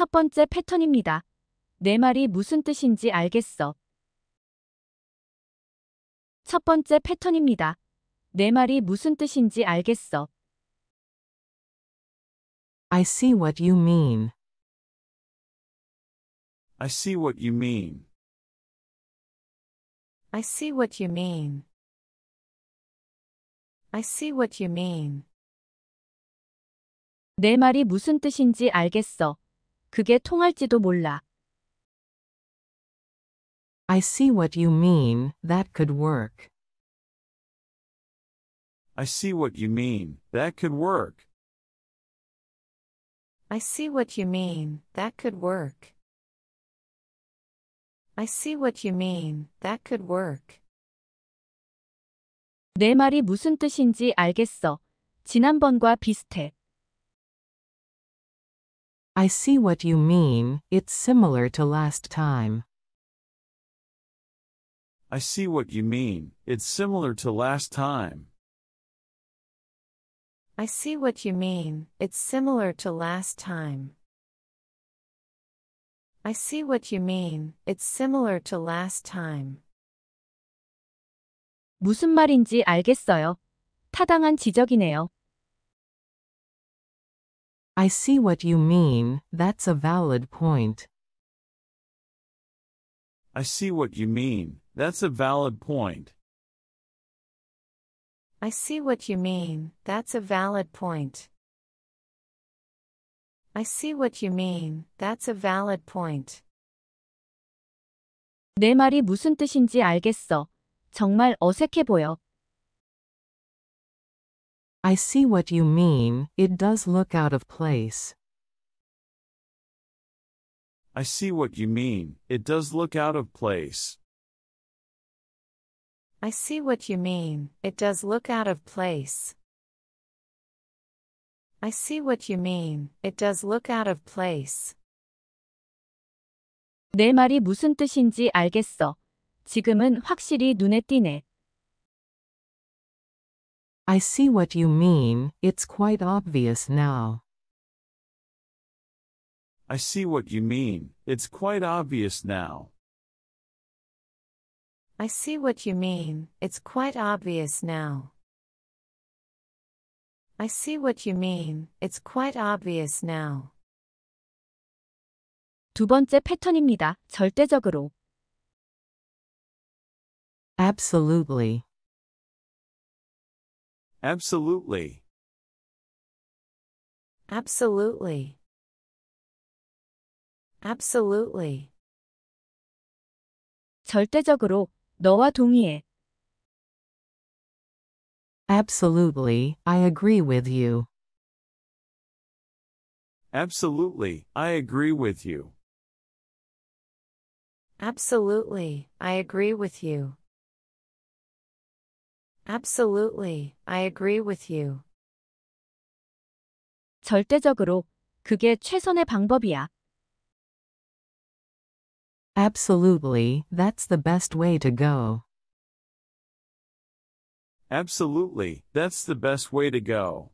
첫 번째 패턴입니다. 내 말이 무슨 뜻인지 알겠어. 첫 번째 패턴입니다. 내 말이 무슨 뜻인지 알겠어. I see what you mean. I see what you mean. I see what you mean. I see what you mean. 내 말이 무슨 뜻인지 알겠어. 그게 통할지도 몰라. I see what you mean. That could work. I see what you mean. That could work. I see what you mean. That could work. I see what you mean. That could work. 내 말이 무슨 뜻인지 알겠어. 지난번과 비슷해. I see what you mean, it's similar to last time. I see what you mean, it's similar to last time. I see what you mean, it's similar to last time. I see what you mean, it's similar to last time. 무슨 말인지 알겠어요. 타당한 지적이네요. I see what you mean, that's a valid point. I see what you mean, that's a valid point. I see what you mean, that's a valid point. I see what you mean, that's a valid point. 내 말이 무슨 뜻인지 알겠어. 정말 어색해 보여. I see what you mean, it does look out of place. I see what you mean, it does look out of place. I see what you mean, it does look out of place. I see what you mean, it does look out of place. 내 말이 무슨 뜻인지 알겠어. 지금은 확실히 눈에 띄네. I see what you mean, it's quite obvious now. I see what you mean, it's quite obvious now. I see what you mean, it's quite obvious now. I see what you mean, it's quite obvious now. 두 번째 패턴입니다. 절대적으로. Absolutely. Absolutely. Absolutely. Absolutely. 절대적으로 너와 동의해. Absolutely, I agree with you. Absolutely, I agree with you. Absolutely, I agree with you. Absolutely, I agree with you. 절대적으로 그게 최선의 방법이야. Absolutely, that's the best way to go. Absolutely, that's the best way to go.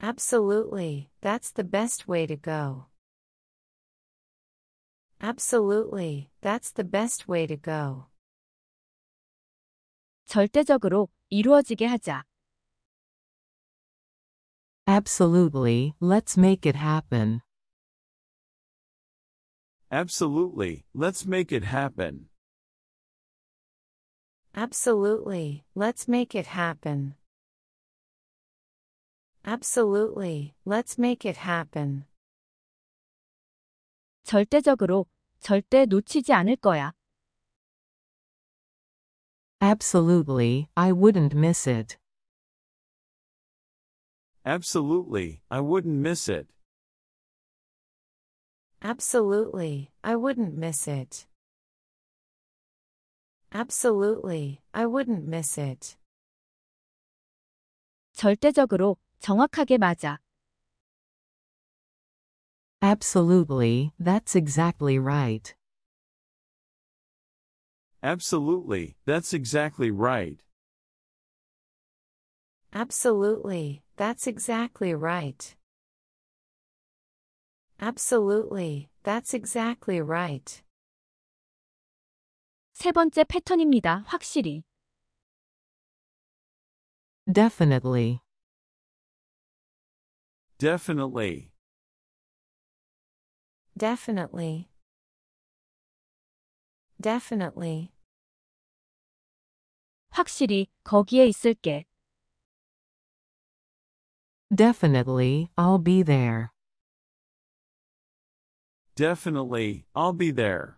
Absolutely, that's the best way to go. Absolutely, that's the best way to go. 절대적으로 이루어지게 하자. Absolutely, let's make it happen. Absolutely, let's make it happen. Absolutely, let's make it happen. Absolutely, let's make it happen. 절대적으로, 절대 놓치지 않을 거야. Absolutely, I wouldn't miss it. Absolutely, I wouldn't miss it. Absolutely, I wouldn't miss it. Absolutely, I wouldn't miss it. 절대적으로, 정확하게 맞아. Absolutely, that's exactly right. Absolutely, that's exactly right. Absolutely, that's exactly right. Absolutely, that's exactly right. 세 번째 패턴입니다. 확실히. Definitely. Definitely. Definitely. Definitely. 확실히 거기에 있을게. Definitely, I'll be there. Definitely, I'll be there.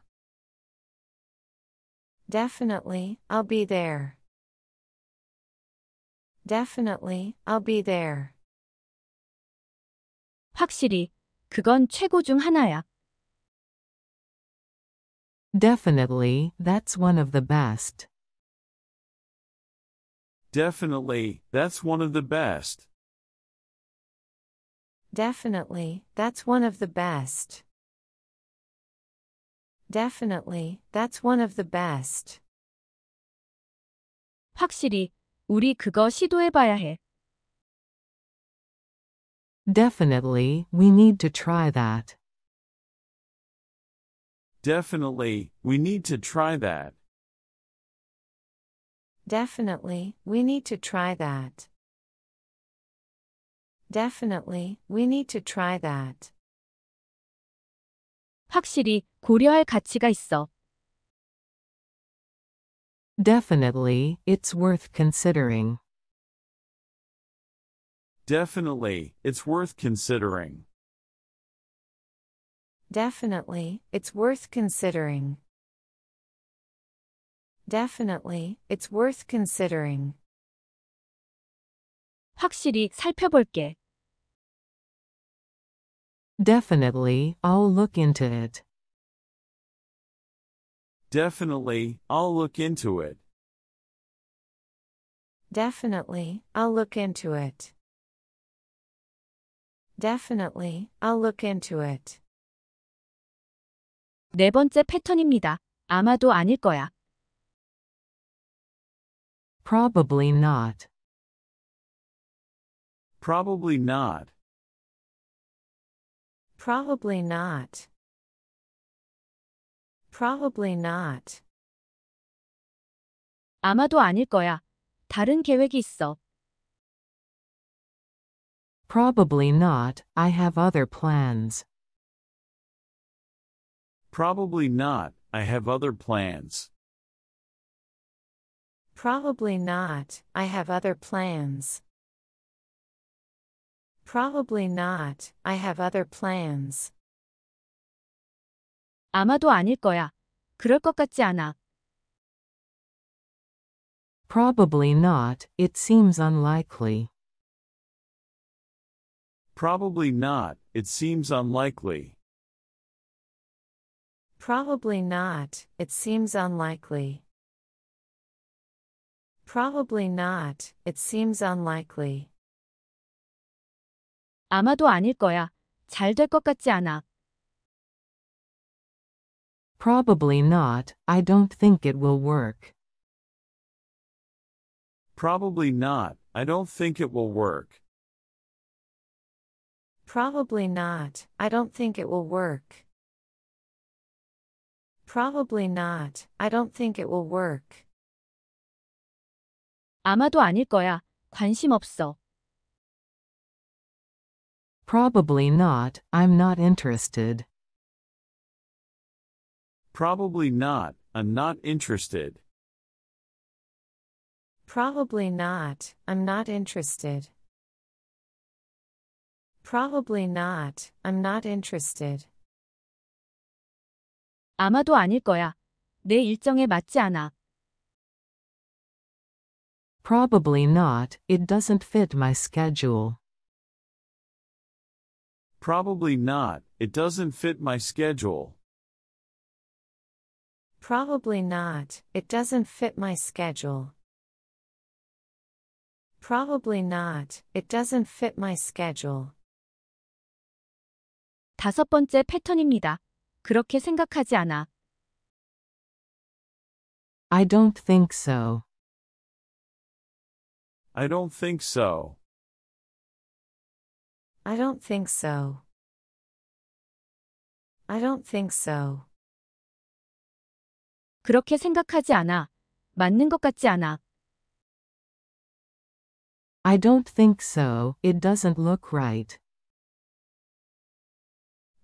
Definitely, I'll be there. Definitely, I'll be there. 확실히 그건 최고 중 하나야. Definitely, that's one of the best. Definitely, that's one of the best. Definitely, that's one of the best. Definitely, that's one of the best. 확실히, 우리 그거 시도해봐야 해. Definitely, we need to try that. Definitely, we need to try that. Definitely, we need to try that. Definitely, we need to try that. 확실히 고려할 가치가 있어. Definitely, it's worth considering. Definitely, it's worth considering. Definitely, it's worth considering. Definitely, it's worth considering. 확실히 살펴볼게. Definitely, I'll look into it. Definitely, I'll look into it. Definitely, I'll look into it. Definitely, I'll look into it. 네 번째 패턴입니다. 아마도 아닐 거야. Probably not. Probably not. Probably not. Probably not. 아마도 아닐 거야. 다른 계획이 있어. Probably not. I have other plans. Probably not, I have other plans. Probably not, I have other plans. Probably not, I have other plans. 아마도 아닐 거야. 그럴 것 같지 않아. Probably not, it seems unlikely. Probably not, it seems unlikely. Probably not, it seems unlikely. Probably not, it seems unlikely. 아마도 아닐 거야. 잘 될 것 같지 않아. Probably not, I don't think it will work. Probably not, I don't think it will work. Probably not, I don't think it will work. Probably not. I don't think it will work. 아마도 아닐 거야. 관심 없어. Probably not. I'm not interested. Probably not. I'm not interested. Probably not. I'm not interested. Probably not. I'm not interested. 아마도 아닐 거야. 내 일정에 맞지 않아. Probably not. It doesn't fit my schedule. Probably not. It doesn't fit my schedule. Probably not. It doesn't fit my schedule. Probably not. It doesn't fit my schedule. 다섯 번째 패턴입니다. 그렇게 생각하지 않아. I don't think so. I don't think so. I don't think so. I don't think so. 그렇게 생각하지 않아. 맞는 것 같지 않아. I don't think so. It doesn't look right.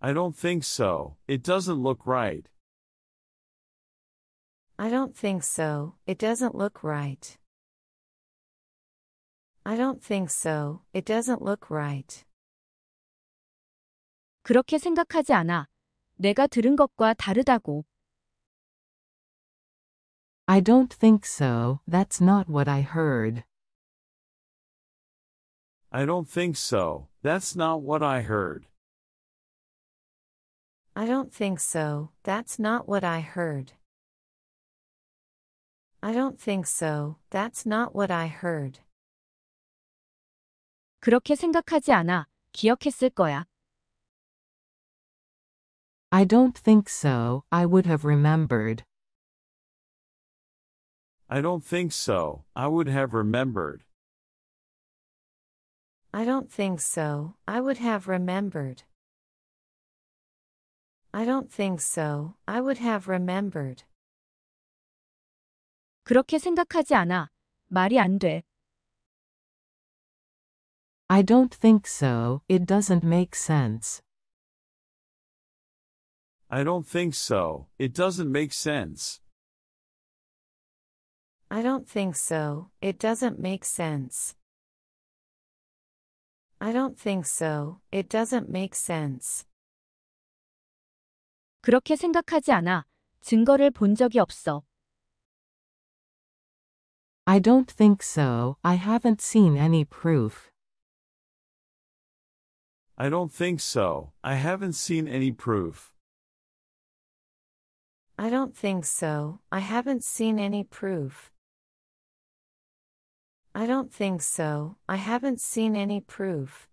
I don't think so. It doesn't look right. I don't think so. It doesn't look right. I don't think so. It doesn't look right. 그렇게 생각하지 않아. 내가 들은 것과 다르다고. I don't think so. That's not what I heard. I don't think so. That's not what I heard. I don't think so, that's not what I heard. I don't think so, that's not what I heard. 그렇게 생각하지 않아. 기억했을 거야. I don't think so, I would have remembered. I don't think so, I would have remembered. I don't think so, I would have remembered. I don't think so. I would have remembered. 그렇게 생각하지 않아. 말이 안 돼. I don't think so. It doesn't make sense. I don't think so. It doesn't make sense. I don't think so. It doesn't make sense. I don't think so. It doesn't make sense. 그렇게 생각하지 않아. 증거를 본 적이 없어. I don't think so. I haven't seen any proof. I don't think so. I haven't seen any proof. I don't think so. I haven't seen any proof. I don't think so. I haven't seen any proof.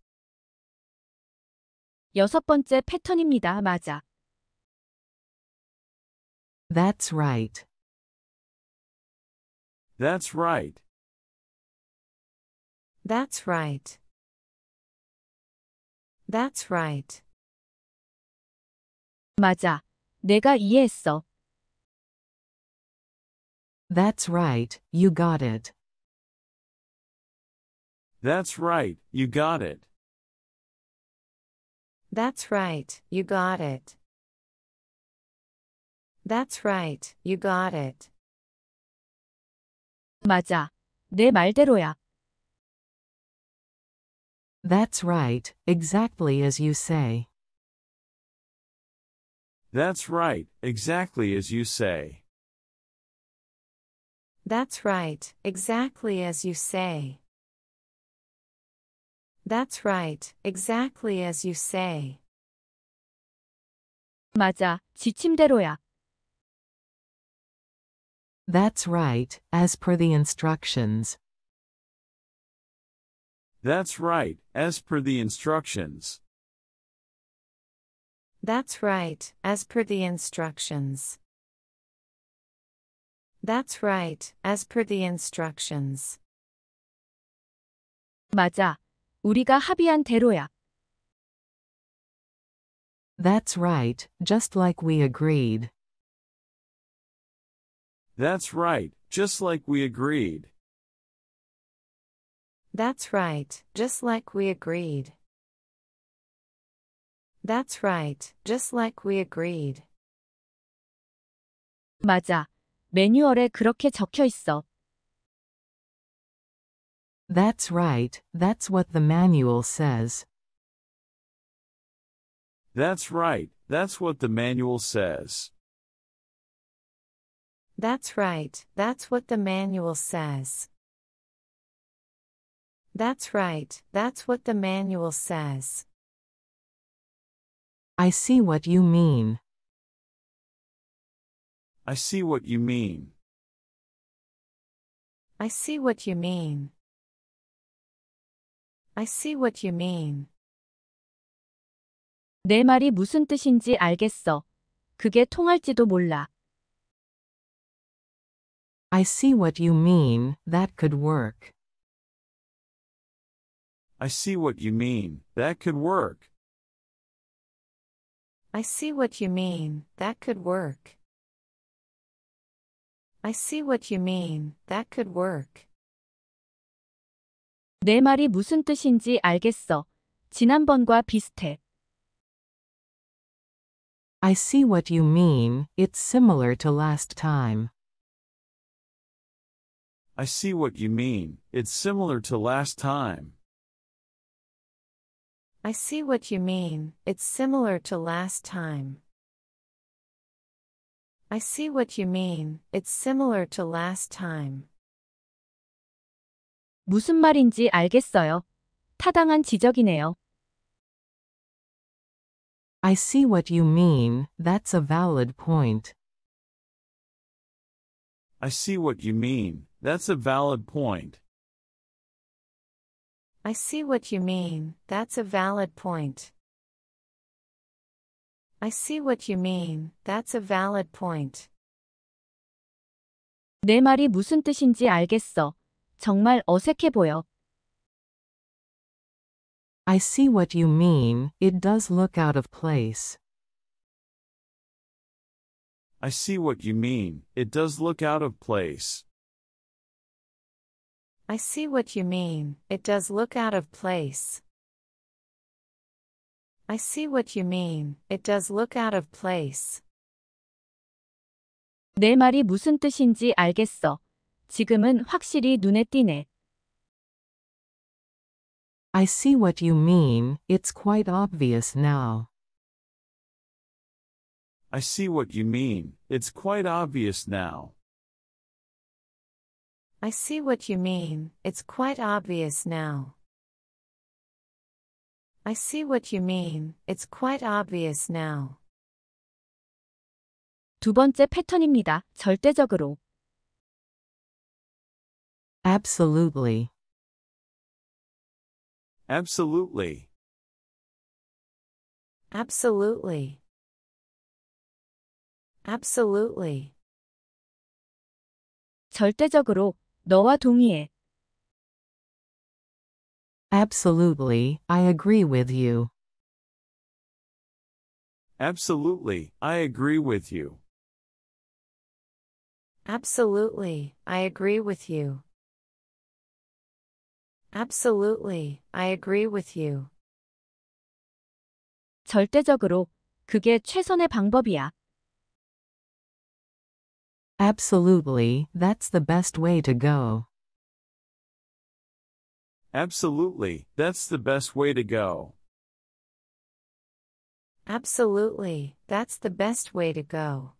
여섯 번째 패턴입니다. 맞아. That's right. That's right. That's right. That's right. 맞아. 내가 이해했어. That's right. You got it. That's right. You got it. That's right. You got it. That's right. You got it. 맞아. 내 말대로야. That's right. Exactly as you say. That's right. Exactly as you say. That's right. Exactly as you say. That's right. Exactly as you say. 맞아. 지침대로야. That's right, as per the instructions. That's right, as per the instructions. That's right, as per the instructions. That's right, as per the instructions. 맞아. 우리가 합의한 대로야. That's right, just like we agreed. That's right, just like we agreed. That's right, just like we agreed. That's right, just like we agreed. 맞아. 매뉴얼에 그렇게 적혀 있어. That's right, that's what the manual says. That's right, that's what the manual says. That's right, that's what the manual says. That's right, that's what the manual says. I see what you mean. I see what you mean. I see what you mean. I see what you mean. 내 말이 무슨 뜻인지 알겠어. 그게 통할지도 몰라. I see what you mean, that could work. I see what you mean, that could work. I see what you mean, that could work. I see what you mean, that could work. 내 말이 무슨 뜻인지 알겠어. 지난번과 비슷해. I see what you mean, it's similar to last time. I see what you mean, it's similar to last time. I see what you mean, it's similar to last time. I see what you mean, it's similar to last time. 무슨 말인지 알겠어요. 타당한 지적이네요. I see what you mean, that's a valid point. I see what you mean, that's a valid point. I see what you mean, that's a valid point. I see what you mean, that's a valid point. 내 말이 무슨 뜻인지 알겠어. 정말 어색해 보여. I see what you mean, it does look out of place. I see what you mean, it does look out of place. I see what you mean, it does look out of place. I see what you mean, it does look out of place. 내 말이 무슨 뜻인지 알겠어. 지금은 확실히 눈에 띄네. I see what you mean, it's quite obvious now. I see what you mean, it's quite obvious now. I see what you mean, it's quite obvious now. I see what you mean, it's quite obvious now. 두 번째 패턴입니다. 절대적으로. Absolutely. Absolutely. Absolutely. Absolutely. 절대적으로 너와 동의해. Absolutely, I agree with you. Absolutely, I agree with you. Absolutely, I agree with you. Absolutely, I agree with you. 절대적으로, 그게 최선의 방법이야. Absolutely, that's the best way to go. Absolutely, that's the best way to go. Absolutely, that's the best way to go.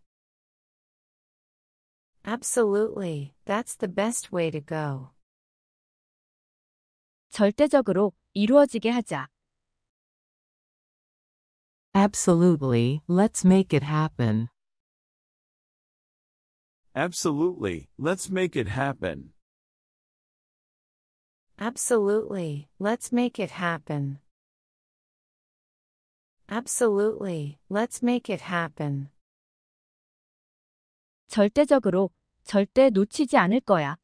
Absolutely, that's the best way to go. 절대적으로 이루어지게 하자. Absolutely, let's make it happen. Absolutely, let's make it happen. Absolutely, let's make it happen. Absolutely, let's make it happen. 절대적으로, 절대 놓치지 않을 거야.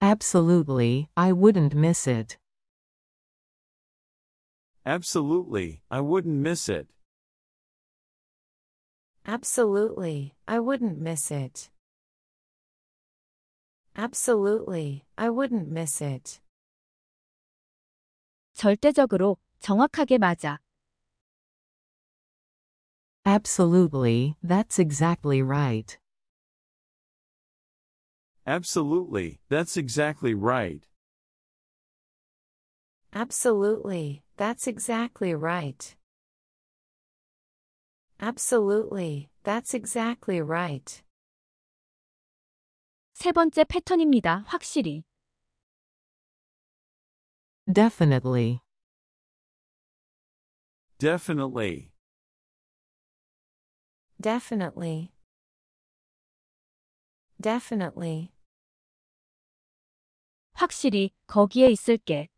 Absolutely, I wouldn't miss it. Absolutely, I wouldn't miss it. Absolutely, I wouldn't miss it. Absolutely, I wouldn't miss it. 절대적으로, 정확하게 맞아. Absolutely, that's exactly right. Absolutely, that's exactly right. Absolutely, that's exactly right. Absolutely, that's exactly right. 세 번째 패턴입니다. 확실히. Definitely. Definitely. Definitely. Definitely. 확실히 거기에 있을게.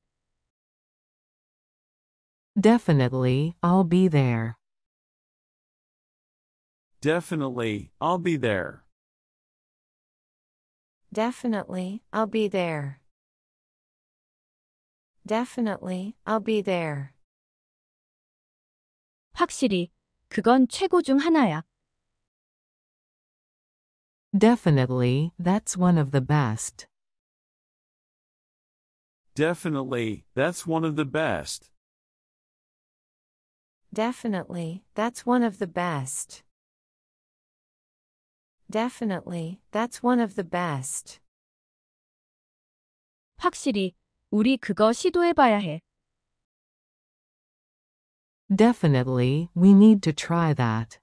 Definitely, I'll be there. Definitely, I'll be there. Definitely, I'll be there. Definitely, I'll be there. 확실히, 그건 최고 중 하나야. Definitely, that's one of the best. Definitely, that's one of the best. Definitely, that's one of the best. Definitely, that's one of the best. 확실히, 우리 그거 시도해봐야 해. Definitely, we need to try that.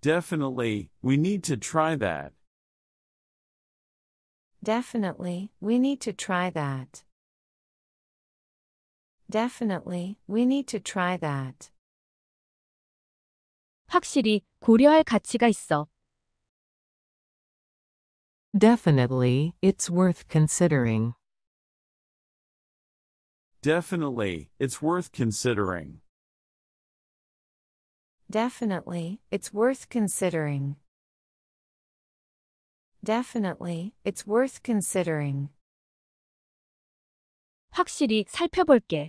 Definitely, we need to try that. Definitely, we need to try that. Definitely, we need to try that. 확실히, 고려할 가치가 있어. Definitely, it's worth considering. Definitely, it's worth considering. Definitely, it's worth considering. Definitely, it's worth considering. 확실히 살펴볼게.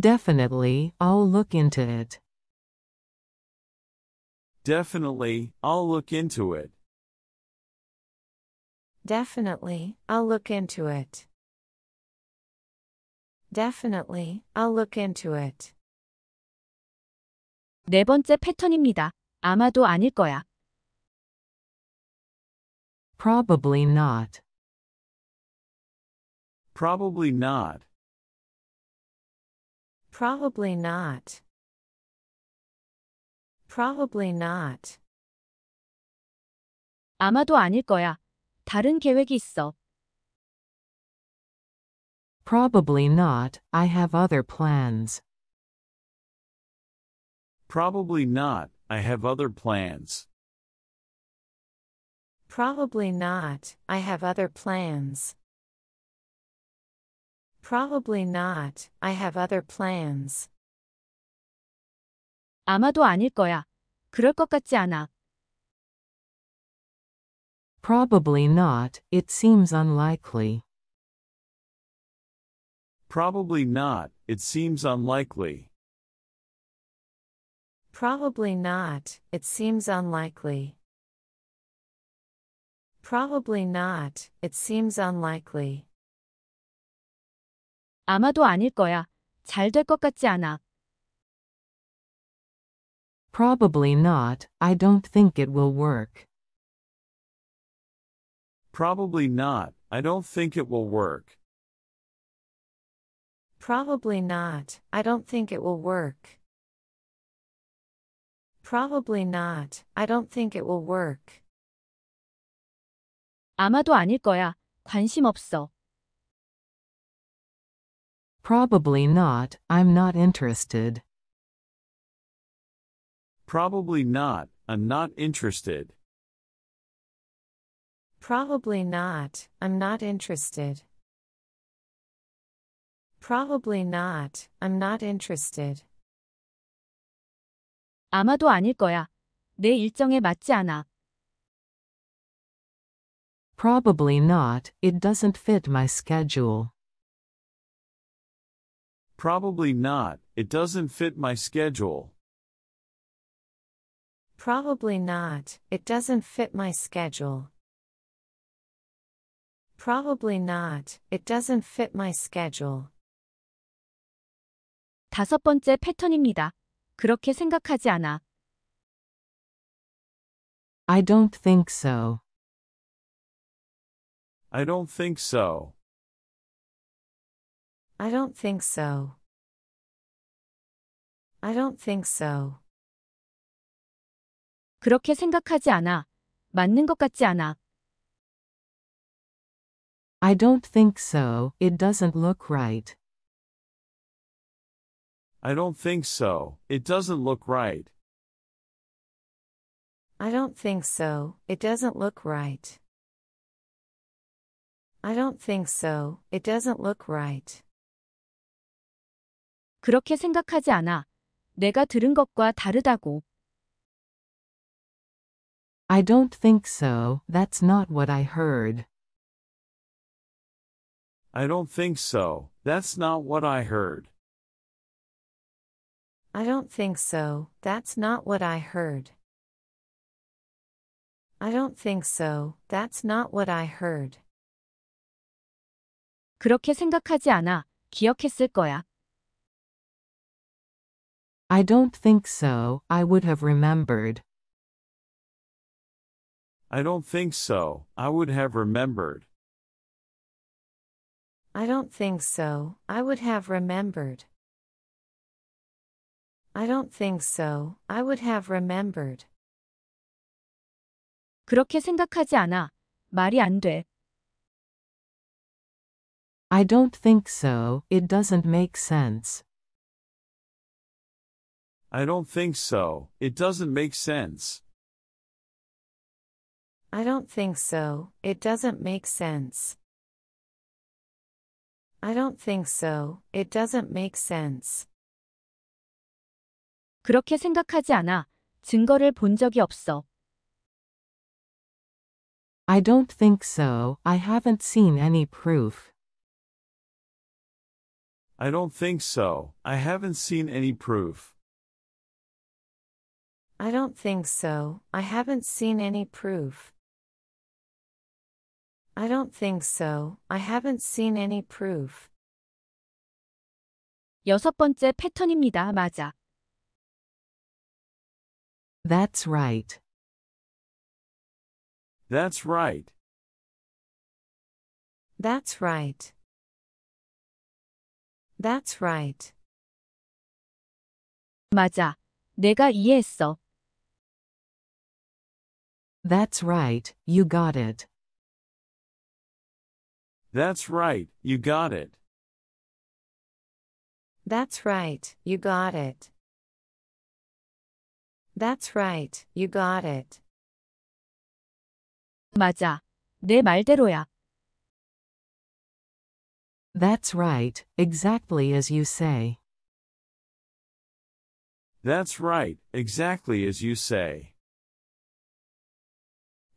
Definitely, I'll look into it. Definitely, I'll look into it. Definitely, I'll look into it. Definitely, I'll look into it. 네 번째 패턴입니다. 아마도 아닐 거야. Probably not. Probably not. Probably not. Probably not. 아마도 아닐 거야. 다른 계획이 있어. Probably not, I have other plans. Probably not, I have other plans. Probably not, I have other plans. Probably not, I have other plans. 아마도 아닐 거야. 그럴 것 같지 않아. Probably not. It seems unlikely. Probably not. It seems unlikely. Probably not. It seems unlikely. Probably not. It seems unlikely. 아마도 아닐 거야. 잘 될 것 같지 않아. Probably not, I don't think it will work. Probably not, I don't think it will work. Probably not, I don't think it will work. Probably not, I don't think it will work. 아마도 아닐 거야. 관심 없어. Probably not, I'm not interested. Probably not, I'm not interested. Probably not, I'm not interested. Probably not, I'm not interested. 아마도 아닐 거야. 내 일정에 맞지 않아. Probably not, it doesn't fit my schedule. Probably not, it doesn't fit my schedule. Probably not, it doesn't fit my schedule. Probably not, it doesn't fit my schedule. 다섯 번째 패턴입니다. 그렇게 생각하지 않아. I don't think so. I don't think so. I don't think so. I don't think so. 그렇게 생각하지 않아. 맞는 것 같지 않아. I don't think so. It doesn't look right. I don't think so. It doesn't look right. I don't think so. It doesn't look right. I don't think so. It doesn't look right. 그렇게 생각하지 않아. 내가 들은 것과 다르다고. I don't think so, that's not what I heard. I don't think so, that's not what I heard. I don't think so, that's not what I heard. I don't think so, that's not what I heard. 그렇게 생각하지 않아. 기억했을 거야. I don't think so, I would have remembered. I don't think so. I would have remembered. I don't think so. I would have remembered. I don't think so. I would have remembered. 그렇게 생각하지 않아. 말이 안 돼. I don't think so. It doesn't make sense. I don't think so. It doesn't make sense. I don't think so, it doesn't make sense. I don't think so, it doesn't make sense. 그렇게 생각하지 않아. 증거를 본 적이 없어. I don't think so, I haven't seen any proof. I don't think so, I haven't seen any proof. I don't think so, I haven't seen any proof. I don't think so. I haven't seen any proof. 여섯 번째 패턴입니다. 맞아. That's right. That's right. That's right. That's right. 맞아. 내가 이해했어. That's right. You got it. That's right, you got it. That's right, you got it. That's right, you got it. 맞아. 내 말대로야. That's right, exactly as you say. That's right, exactly as you say.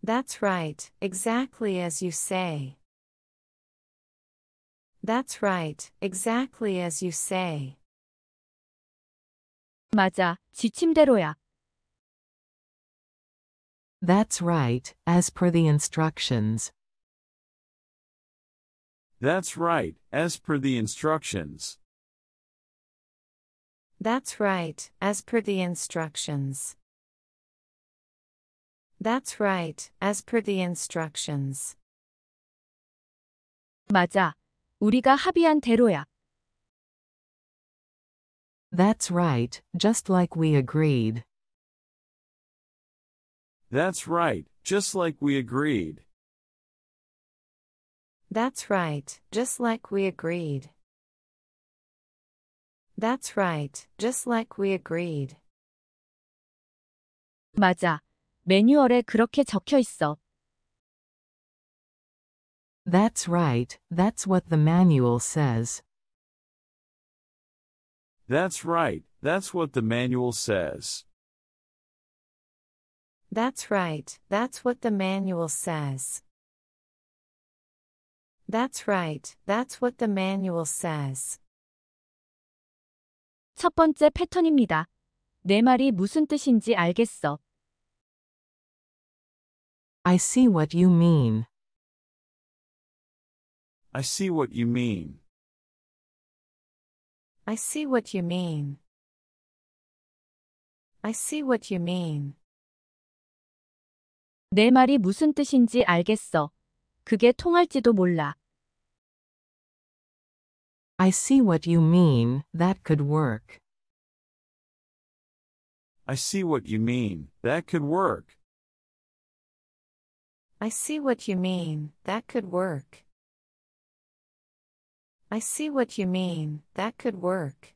That's right, exactly as you say. That's right, exactly as you say. 맞아, 지침대로야. That's right, as per the instructions. That's right, as per the instructions. That's right, as per the instructions. That's right, as per the instructions. 맞아, 우리가 합의한 대로야. That's right, just like we agreed. That's right, just like we agreed. That's right, just like we agreed. That's right, just like we agreed. 맞아. 매뉴얼에 그렇게 적혀 있어. That's right, that's what the manual says. That's right, that's what the manual says. That's right, that's what the manual says. That's right, that's what the manual says. 첫 번째 패턴입니다. 내 말이 무슨 뜻인지 알겠어. I see what you mean. I see what you mean. I see what you mean. I see what you mean. 내 말이 무슨 뜻인지 알겠어. 그게 통할지도 몰라. I see what you mean, that could work. I see what you mean, that could work. I see what you mean, that could work. I see what you mean. That could work.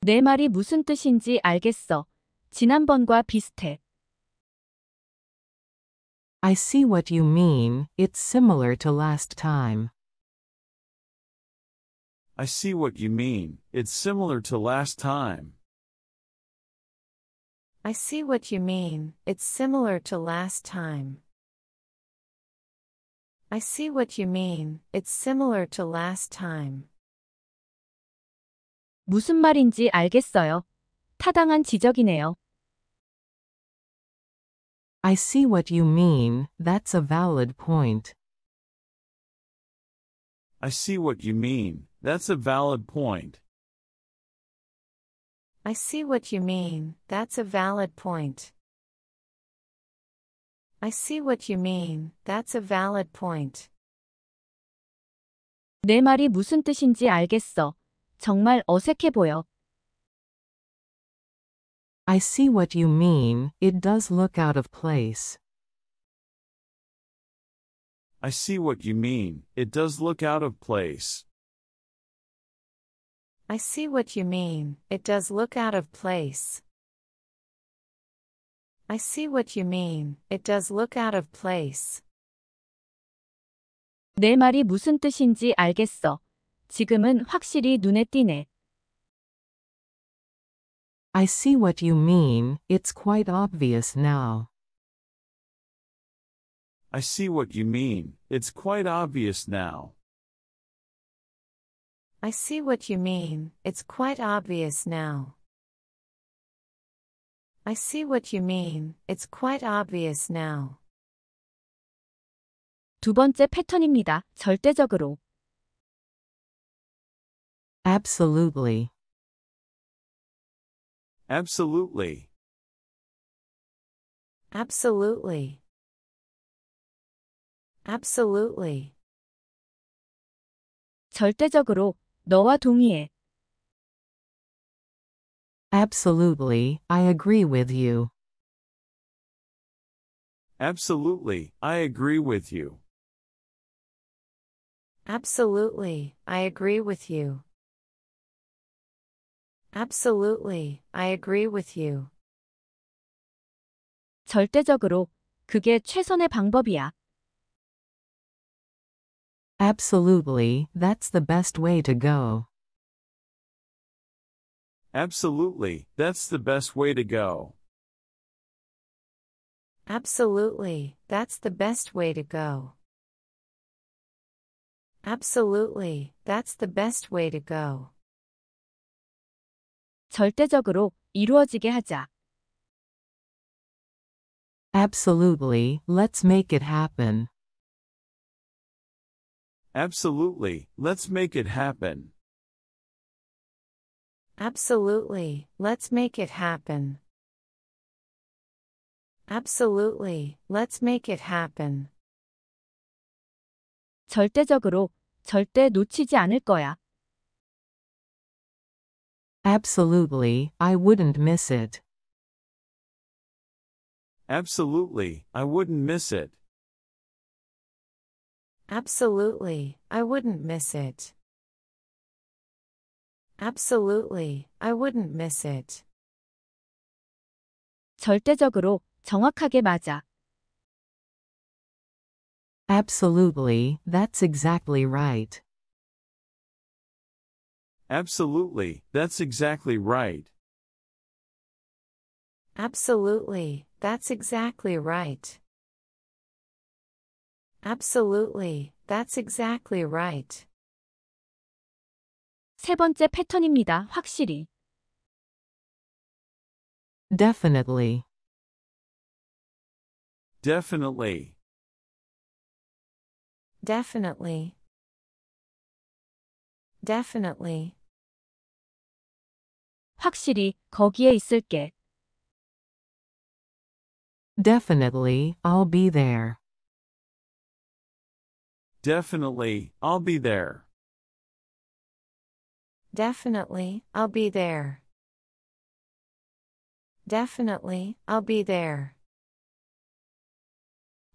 내 말이 무슨 뜻인지 알겠어. 지난번과 비슷해. I see what you mean. It's similar to last time. I see what you mean. It's similar to last time. I see what you mean. It's similar to last time. I see what you mean. It's similar to last time. 무슨 말인지 알겠어요. 타당한 지적이네요. I see what you mean. That's a valid point. I see what you mean. That's a valid point. I see what you mean. That's a valid point. I see what you mean. That's a valid point. 내 말이 무슨 뜻인지 알겠어. 정말 어색해 보여. I see what you mean. It does look out of place. I see what you mean. It does look out of place. I see what you mean. It does look out of place. I see what you mean. It does look out of place. 내 말이 무슨 뜻인지 알겠어. 지금은 확실히 눈에 띄네. I see what you mean. It's quite obvious now. I see what you mean. It's quite obvious now. I see what you mean. It's quite obvious now. I see what you mean. It's quite obvious now. 두 번째 패턴입니다. 절대적으로. Absolutely. Absolutely. Absolutely. Absolutely. 절대적으로 너와 동의해. Absolutely, I agree with you. Absolutely, I agree with you. Absolutely, I agree with you. Absolutely, I agree with you. 절대적으로 그게 최선의 방법이야. Absolutely, that's the best way to go. Absolutely, that's the best way to go. Absolutely, that's the best way to go. Absolutely, that's the best way to go. 절대적으로 이루어지게 하자. Absolutely, let's make it happen. Absolutely, let's make it happen. Absolutely, let's make it happen. Absolutely, let's make it happen. 절대적으로, 절대 놓치지 않을 거야. Absolutely, I wouldn't miss it. Absolutely, I wouldn't miss it. Absolutely, I wouldn't miss it. Absolutely, I wouldn't miss it. 절대적으로, 정확하게 맞아. Absolutely, that's exactly right. Absolutely, that's exactly right. Absolutely, that's exactly right. Absolutely, that's exactly right. 세 번째 패턴입니다. 확실히. Definitely. Definitely. Definitely. Definitely. 확실히 거기에 있을게. Definitely, I'll be there. Definitely, I'll be there. Definitely, I'll be there. Definitely, I'll be there.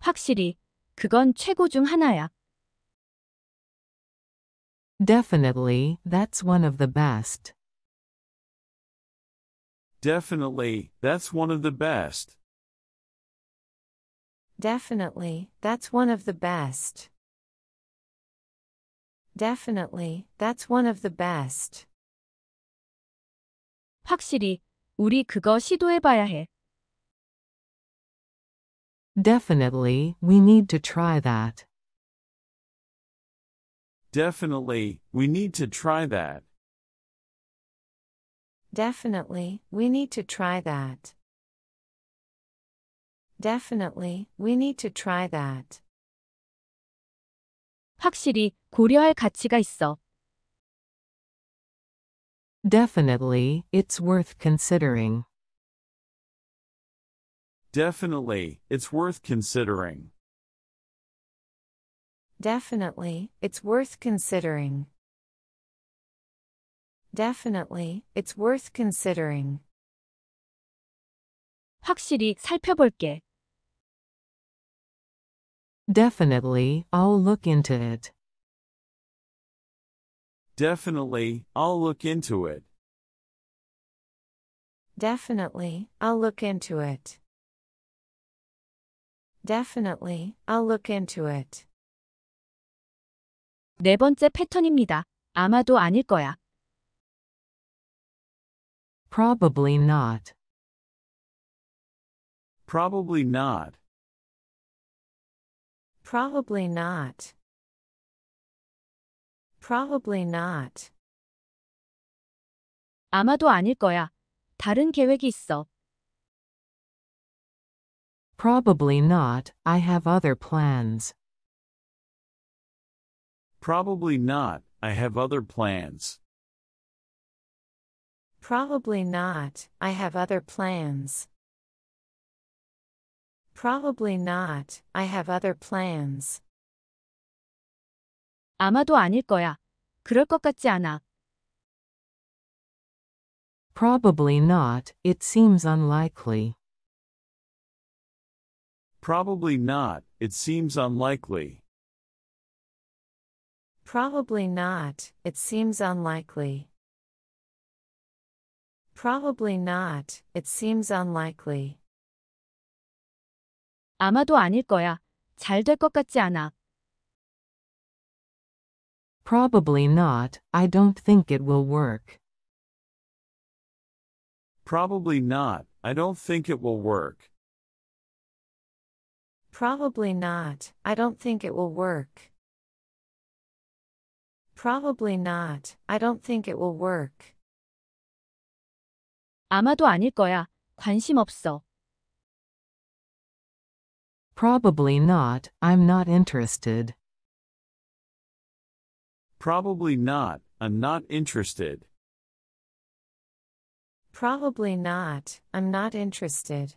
확실히, 그건 최고 중 하나야. Definitely, that's one of the best. Definitely, that's one of the best. Definitely, that's one of the best. Definitely, that's one of the best. 확실히, 우리 그거 시도해봐야 해. Definitely, we need to try that. Definitely, we need to try that. Definitely, we need to try that. Definitely, we need to try that. 확실히 고려할 가치가 있어. Definitely, it's worth considering. Definitely, it's worth considering. Definitely, it's worth considering. Definitely, it's worth considering. 확실히 살펴볼게. Definitely, I'll look into it. Definitely, I'll look into it. Definitely, I'll look into it. Definitely, I'll look into it. 네 번째 패턴입니다. 아마도 아닐 거야. Probably not. Probably not. Probably not. Probably not. 아마도 아닐 거야. 다른 계획이 있어. Probably not. I have other plans. Probably not. I have other plans. Probably not. I have other plans. Probably not, I have other plans. 아마도 아닐 거야. 그럴 것 같지 않아. Probably not, it seems unlikely. Probably not, it seems unlikely. Probably not, it seems unlikely. Probably not, it seems unlikely. 아마도 아닐 거야. 잘 될 것 같지 않아. Probably not. I don't think it will work. Probably not. I don't think it will work. Probably not. I don't think it will work. Probably not. I don't think it will work. 아마도 아닐 거야. 관심 없어. Probably not, I'm not interested. Probably not, I'm not interested. Probably not, I'm not interested.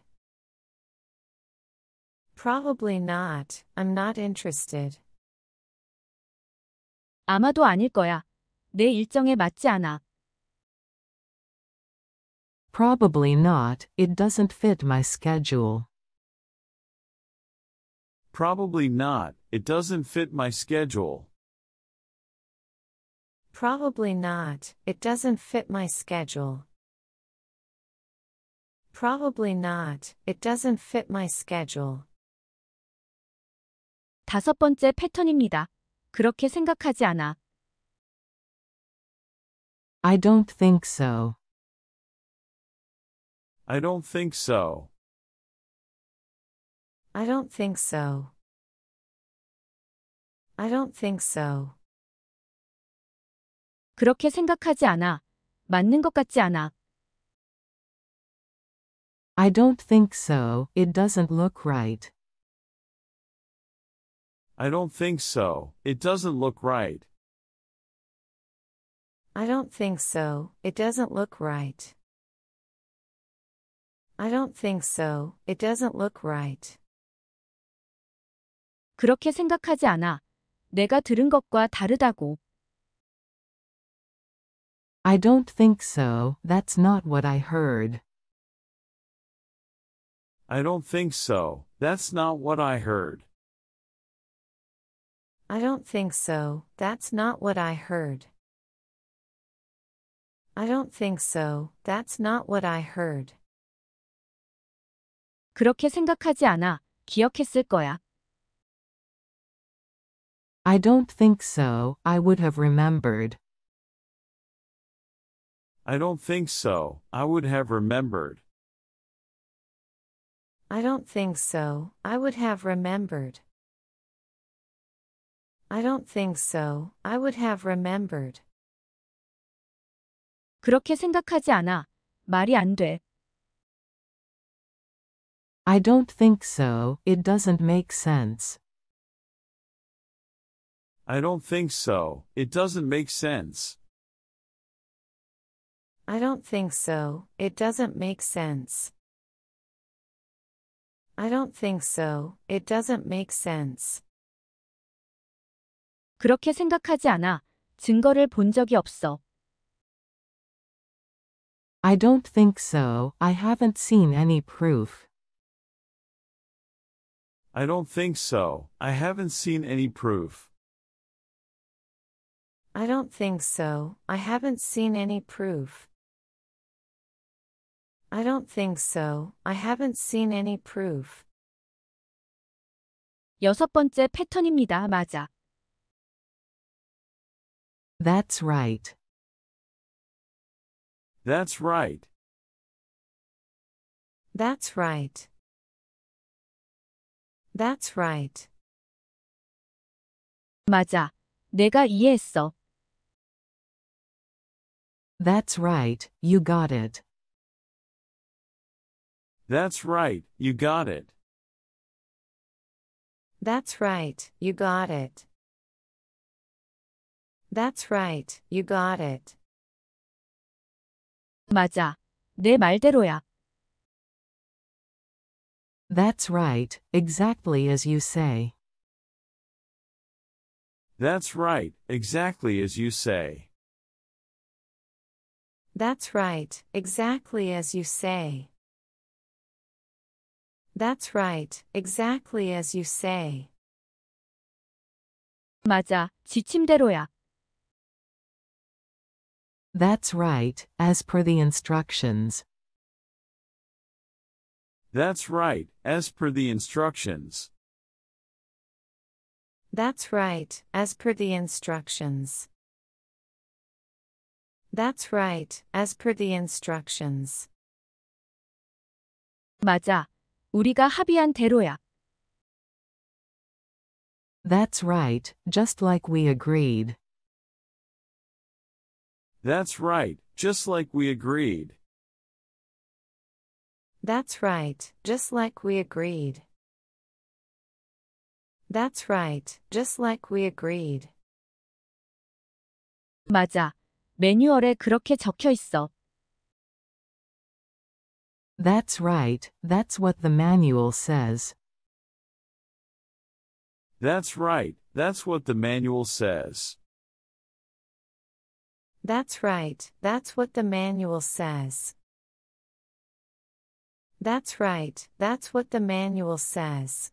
Probably not, I'm not interested. 아마도 아닐 거야. 내 일정에 맞지 않아. Probably not, it doesn't fit my schedule. Probably not, it doesn't fit my schedule. Probably not, it doesn't fit my schedule. Probably not, it doesn't fit my schedule. 다섯 번째 패턴입니다. 그렇게 생각하지 않아. I don't think so. I don't think so. I don't think so. I don't think so. 그렇게 생각하지 않아. 맞는 것 같지 않아. I don't think so. It doesn't look right. I don't think so. It doesn't look right. I don't think so. It doesn't look right. I don't think so. It doesn't look right. 그렇게 생각하지 않아. 내가 들은 것과 다르다고. I don't think so. That's not what I heard. I don't think so. That's not what I heard. I don't think so. That's not what I heard. I don't think so. That's not what I heard. 그렇게 생각하지 않아. 기억했을 거야. I don't think so, I would have remembered. I don't think so, I would have remembered. I don't think so, I would have remembered. I don't think so, I would have remembered. 그렇게 생각하지 않아. 말이 안 돼. I don't think so, it doesn't make sense. I don't think so. It doesn't make sense. I don't think so. It doesn't make sense. I don't think so. It doesn't make sense. 그렇게 생각하지 않아. 증거를 본 적이 없어. I don't think so. I haven't seen any proof. I don't think so. I haven't seen any proof. I don't think so, I haven't seen any proof. I don't think so, I haven't seen any proof. 여섯 번째 패턴입니다. 맞아. That's right. That's right. That's right. That's right. 맞아. 내가 이해했어. That's right, you got it. That's right, you got it. That's right, you got it. That's right, you got it. 맞아. 내 말대로야. That's right, exactly as you say. That's right, exactly as you say. That's right, exactly as you say. That's right, exactly as you say. 맞아, 지침대로야. That's right, as per the instructions. That's right, as per the instructions. That's right, as per the instructions. That's right, as per the instructions. 맞아. 우리가 합의한 대로야. That's right, just like we agreed. That's right, just like we agreed. That's right, just like we agreed. That's right, just like we agreed. 맞아. 매뉴얼에 그렇게 적혀 있어. That's right, that's what the manual says. That's right, that's what the manual says. That's right, that's what the manual says. That's right, that's what the manual says.